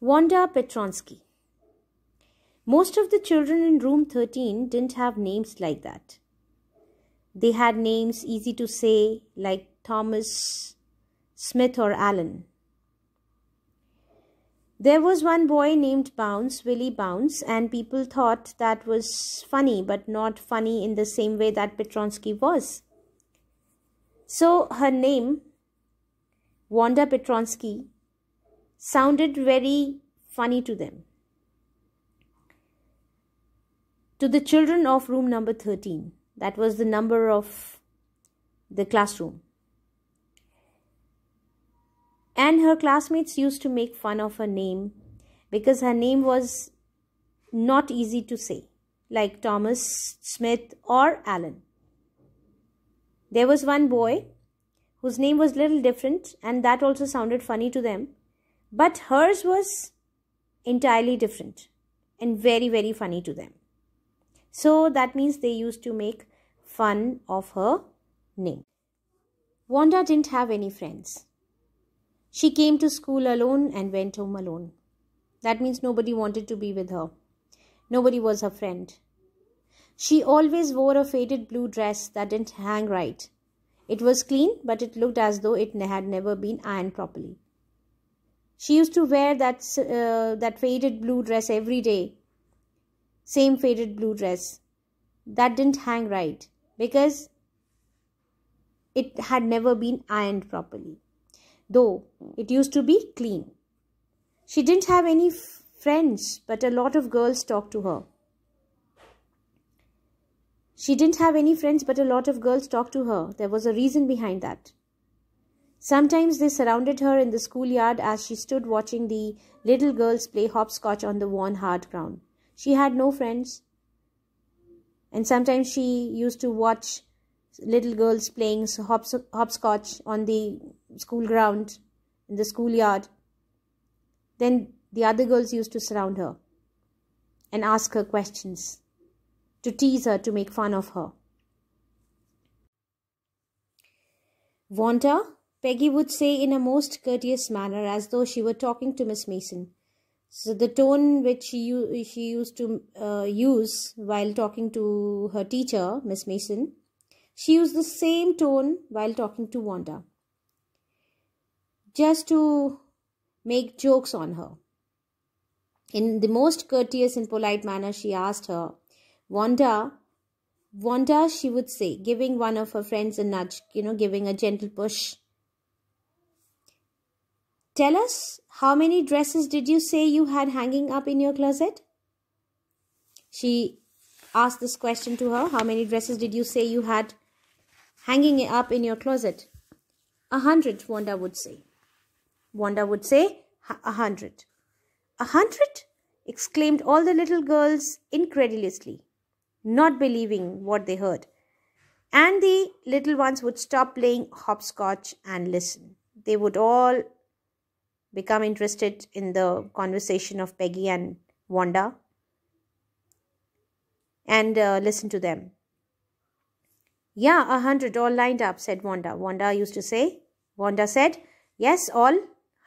Wanda Petronsky. Most of the children in room 13 didn't have names like that. They had names easy to say, like Thomas, Smith, or Allen. There was one boy named Bounce, Willie Bounce, and people thought that was funny, but not funny in the same way that Petronsky was. So her name, Wanda Petronsky, sounded very funny to them. To the children of room number 13, that was the number of the classroom. And her classmates used to make fun of her name because her name was not easy to say, like Thomas, Smith, or Allen. There was one boy whose name was little different, and that also sounded funny to them but hers was entirely different and very, very funny to them. So that means they used to make fun of her name. Wanda didn't have any friends. She came to school alone and went home alone. That means nobody wanted to be with her. Nobody was her friend. She always wore a faded blue dress that didn't hang right. It was clean, but it looked as though it had never been ironed properly. She used to wear that, uh, that faded blue dress every day. Same faded blue dress. That didn't hang right because it had never been ironed properly. Though it used to be clean. She didn't have any friends, but a lot of girls talked to her. She didn't have any friends, but a lot of girls talked to her. There was a reason behind that. Sometimes they surrounded her in the schoolyard as she stood watching the little girls play hopscotch on the worn hard ground. She had no friends, and sometimes she used to watch little girls playing hops hopscotch on the school ground, in the schoolyard. Then the other girls used to surround her and ask her questions, to tease her, to make fun of her. Wanta. Peggy would say in a most courteous manner, as though she were talking to Miss Mason. So the tone which she, she used to uh, use while talking to her teacher, Miss Mason, she used the same tone while talking to Wanda. Just to make jokes on her. In the most courteous and polite manner, she asked her, Wanda, Wanda, she would say, giving one of her friends a nudge, you know, giving a gentle push Tell us, how many dresses did you say you had hanging up in your closet? She asked this question to her. How many dresses did you say you had hanging up in your closet? A hundred, Wanda would say. Wanda would say, a hundred. A hundred? exclaimed all the little girls incredulously, not believing what they heard. And the little ones would stop playing hopscotch and listen. They would all become interested in the conversation of Peggy and Wanda and uh, listen to them. Yeah, a hundred all lined up, said Wanda. Wanda used to say, Wanda said, yes, all,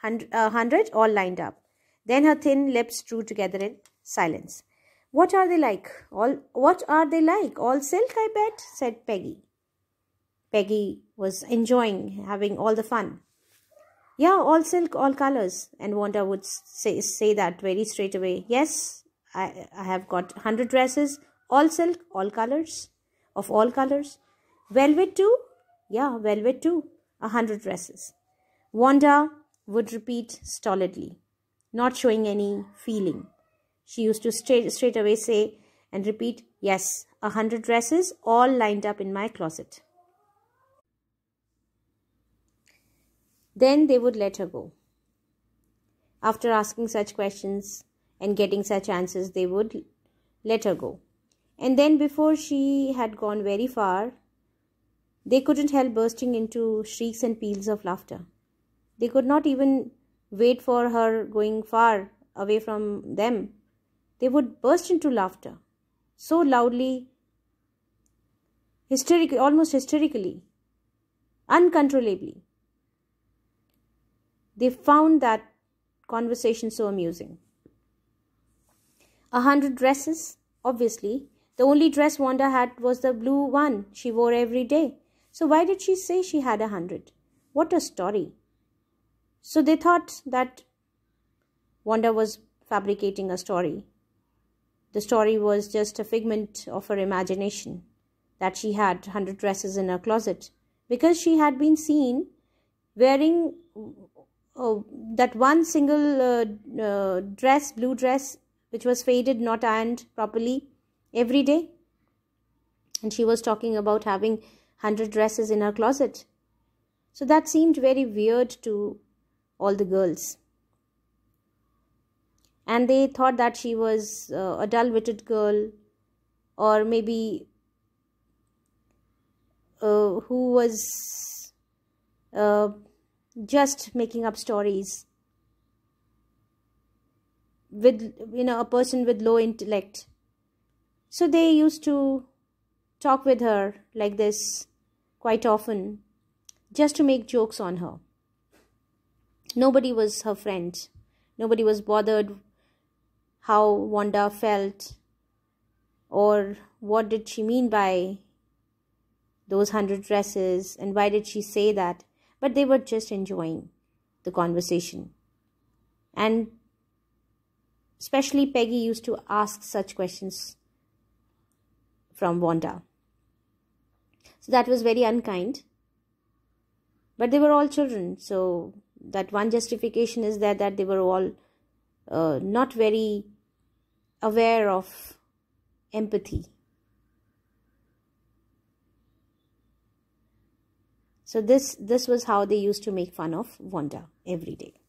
a hundred all lined up. Then her thin lips drew together in silence. What are they like? All what are they like? All silk, I bet, said Peggy. Peggy was enjoying having all the fun. Yeah, all silk, all colors. And Wanda would say, say that very straight away. Yes, I, I have got 100 dresses, all silk, all colors, of all colors. Velvet too? Yeah, velvet too. A 100 dresses. Wanda would repeat stolidly, not showing any feeling. She used to straight, straight away say and repeat, Yes, a hundred dresses all lined up in my closet. Then they would let her go. After asking such questions and getting such answers, they would let her go. And then, before she had gone very far, they couldn't help bursting into shrieks and peals of laughter. They could not even wait for her going far away from them. They would burst into laughter so loudly, hysterically, almost hysterically, uncontrollably. They found that conversation so amusing. A hundred dresses, obviously. The only dress Wanda had was the blue one she wore every day. So why did she say she had a hundred? What a story. So they thought that Wanda was fabricating a story. The story was just a figment of her imagination that she had hundred dresses in her closet because she had been seen wearing oh, that one single uh, uh, dress, blue dress, which was faded, not ironed properly every day. And she was talking about having 100 dresses in her closet. So that seemed very weird to all the girls. And they thought that she was uh, a dull witted girl or maybe uh, who was uh, just making up stories with you know a person with low intellect so they used to talk with her like this quite often just to make jokes on her nobody was her friend nobody was bothered how wanda felt or what did she mean by those hundred dresses and why did she say that but they were just enjoying the conversation. And especially Peggy used to ask such questions from Wanda. So that was very unkind. But they were all children, so that one justification is there that they were all uh, not very aware of empathy So this this was how they used to make fun of Wanda every day.